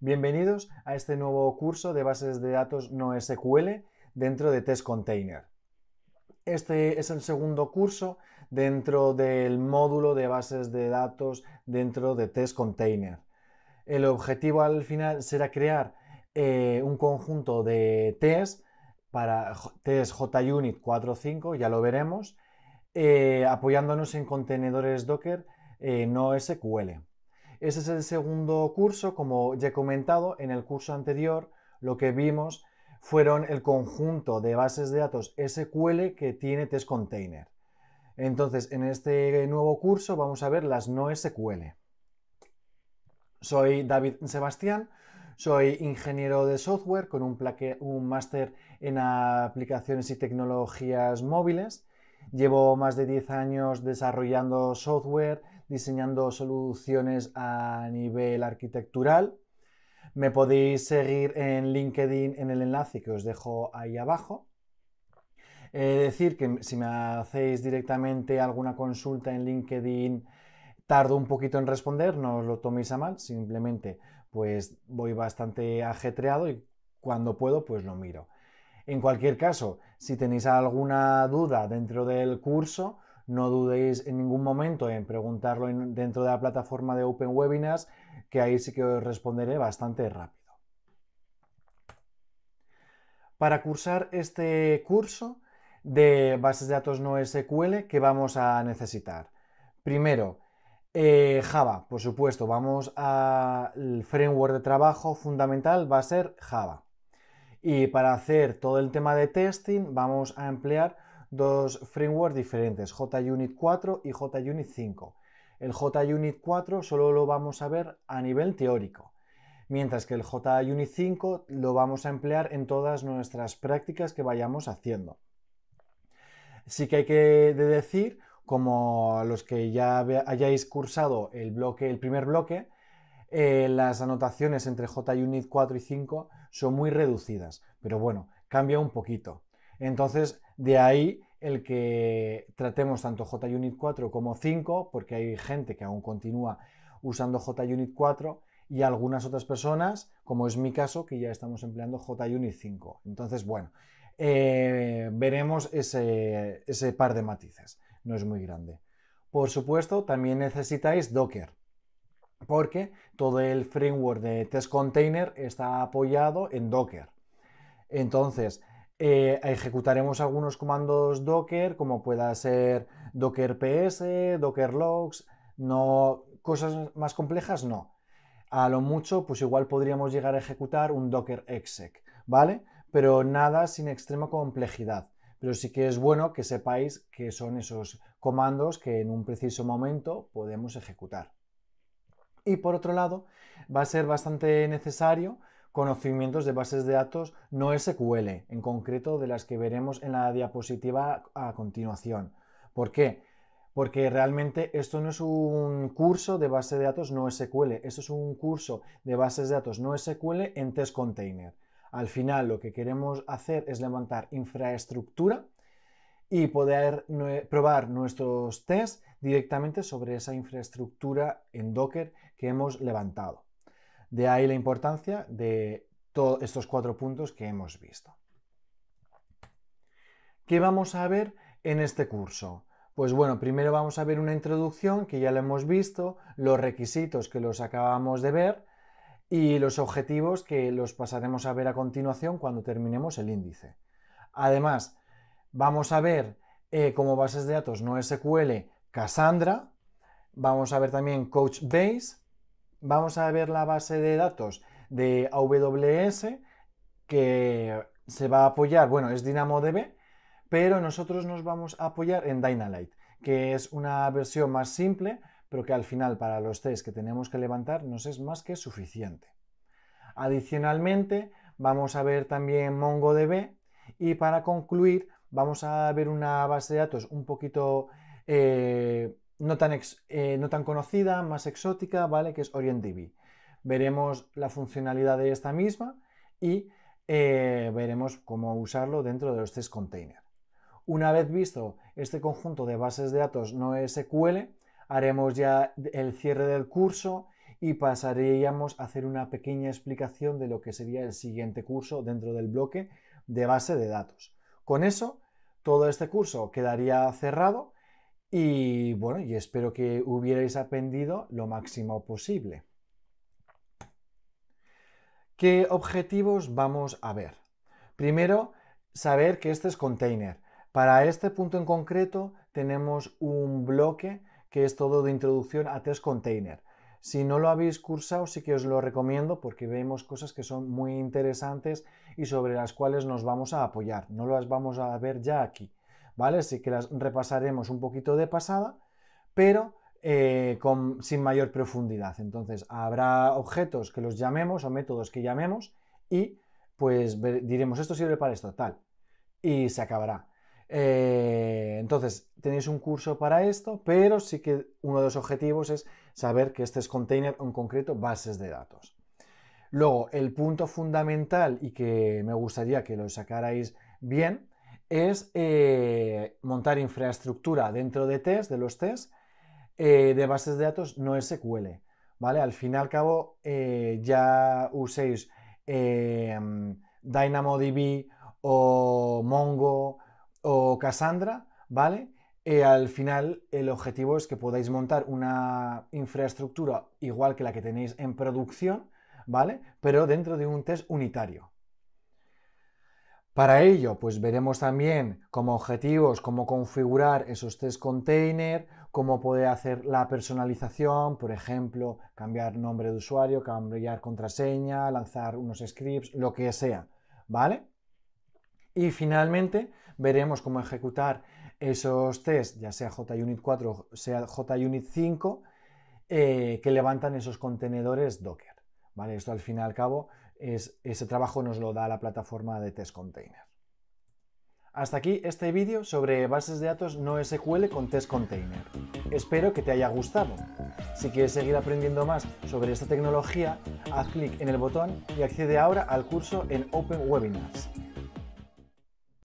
Bienvenidos a este nuevo curso de bases de datos no SQL dentro de Test Container. Este es el segundo curso dentro del módulo de bases de datos dentro de Test Container. El objetivo al final será crear eh, un conjunto de test para test JUnit 4.5, ya lo veremos, eh, apoyándonos en contenedores Docker eh, no SQL. Ese es el segundo curso, como ya he comentado en el curso anterior, lo que vimos fueron el conjunto de bases de datos SQL que tiene Test Container. Entonces, en este nuevo curso vamos a ver las no SQL. Soy David Sebastián, soy ingeniero de software con un, máster en aplicaciones y tecnologías móviles. Llevo más de 10 años desarrollando software diseñando soluciones a nivel arquitectural. Me podéis seguir en LinkedIn en el enlace que os dejo ahí abajo. Es decir que si me hacéis directamente alguna consulta en LinkedIn, tardo un poquito en responder, no os lo toméis a mal, simplemente pues voy bastante ajetreado y cuando puedo pues lo miro. En cualquier caso, si tenéis alguna duda dentro del curso, no dudéis en ningún momento en preguntarlo dentro de la plataforma de Open Webinars, que ahí sí que os responderé bastante rápido. Para cursar este curso de bases de datos no SQL, ¿qué vamos a necesitar? Primero, eh, Java, por supuesto, vamos al framework de trabajo fundamental, va a ser Java. Y para hacer todo el tema de testing vamos a emplear dos frameworks diferentes, JUnit 4 y JUnit 5. El JUnit 4 solo lo vamos a ver a nivel teórico, mientras que el JUnit 5 lo vamos a emplear en todas nuestras prácticas que vayamos haciendo. Sí que hay que decir, como los que ya hayáis cursado el, primer bloque, eh, las anotaciones entre JUnit 4 y 5 son muy reducidas, pero bueno, cambia un poquito. Entonces, de ahí el que tratemos tanto JUnit 4 como 5, porque hay gente que aún continúa usando JUnit 4 y algunas otras personas, como es mi caso, que ya estamos empleando JUnit 5. Entonces, bueno, eh, veremos ese, ese par de matices, no es muy grande. Por supuesto, también necesitáis Docker, porque todo el framework de test container está apoyado en Docker. Entonces, eh, ejecutaremos algunos comandos Docker, como pueda ser Docker PS, Docker Logs, no, cosas más complejas no. A lo mucho, pues igual podríamos llegar a ejecutar un Docker exec, ¿vale? Pero nada sin extrema complejidad. Pero sí que es bueno que sepáis que son esos comandos que en un preciso momento podemos ejecutar. Y por otro lado, va a ser bastante necesario conocimientos de bases de datos no SQL, en concreto de las que veremos en la diapositiva a continuación. ¿Por qué? Porque realmente esto no es un curso de base de datos no SQL, esto es un curso de bases de datos no SQL en test container. Al final lo que queremos hacer es levantar infraestructura y poder probar nuestros tests directamente sobre esa infraestructura en Docker que hemos levantado. De ahí la importancia de todos estos cuatro puntos que hemos visto. ¿Qué vamos a ver en este curso? Pues bueno, primero vamos a ver una introducción que ya lo hemos visto, los requisitos que los acabamos de ver y los objetivos que los pasaremos a ver a continuación cuando terminemos el índice. Además, vamos a ver eh, como bases de datos NoSQL Cassandra, vamos a ver también CoachBase vamos a ver la base de datos de AWS que se va a apoyar, bueno, es DynamoDB, pero nosotros nos vamos a apoyar en Dynalite, que es una versión más simple, pero que al final para los test que tenemos que levantar nos es más que suficiente. Adicionalmente, vamos a ver también MongoDB y para concluir vamos a ver una base de datos un poquito eh, no tan, eh, no tan conocida, más exótica, ¿vale? Que es OrientDB. Veremos la funcionalidad de esta misma y eh, veremos cómo usarlo dentro de los test container. Una vez visto este conjunto de bases de datos no SQL, haremos ya el cierre del curso y pasaríamos a hacer una pequeña explicación de lo que sería el siguiente curso dentro del bloque de base de datos. Con eso, todo este curso quedaría cerrado y bueno, y espero que hubierais aprendido lo máximo posible. ¿Qué objetivos vamos a ver? Primero, saber que este es container. Para este punto en concreto tenemos un bloque que es todo de introducción a test container. Si no lo habéis cursado, sí que os lo recomiendo porque vemos cosas que son muy interesantes y sobre las cuales nos vamos a apoyar. No las vamos a ver ya aquí, ¿vale? Así que las repasaremos un poquito de pasada, pero eh, sin mayor profundidad. Entonces, habrá objetos que los llamemos o métodos que llamemos y pues diremos esto sirve para esto, tal. Y se acabará. Eh, entonces, tenéis un curso para esto, pero sí que uno de los objetivos es saber que este es container, en concreto, bases de datos. Luego, el punto fundamental y que me gustaría que lo sacarais bien es eh, montar infraestructura dentro de test, de los test, eh, de bases de datos no SQL. ¿vale? Al fin y al cabo, eh, ya uséis em, DynamoDB o Mongo o Cassandra, ¿vale? al final, el objetivo es que podáis montar una infraestructura igual que la que tenéis en producción, ¿vale? Pero dentro de un test unitario. Para ello, pues veremos también como objetivos cómo configurar esos test container, cómo poder hacer la personalización, por ejemplo, cambiar nombre de usuario, cambiar contraseña, lanzar unos scripts, lo que sea, ¿vale? Y finalmente veremos cómo ejecutar esos test, ya sea JUnit 4 o sea JUnit 5, eh, que levantan esos contenedores Docker. ¿Vale? Esto al fin y al cabo ese trabajo nos lo da la plataforma de Test Container. Hasta aquí este vídeo sobre bases de datos no SQL con Test Container. Espero que te haya gustado. Si quieres seguir aprendiendo más sobre esta tecnología, haz clic en el botón y accede ahora al curso en Open Webinars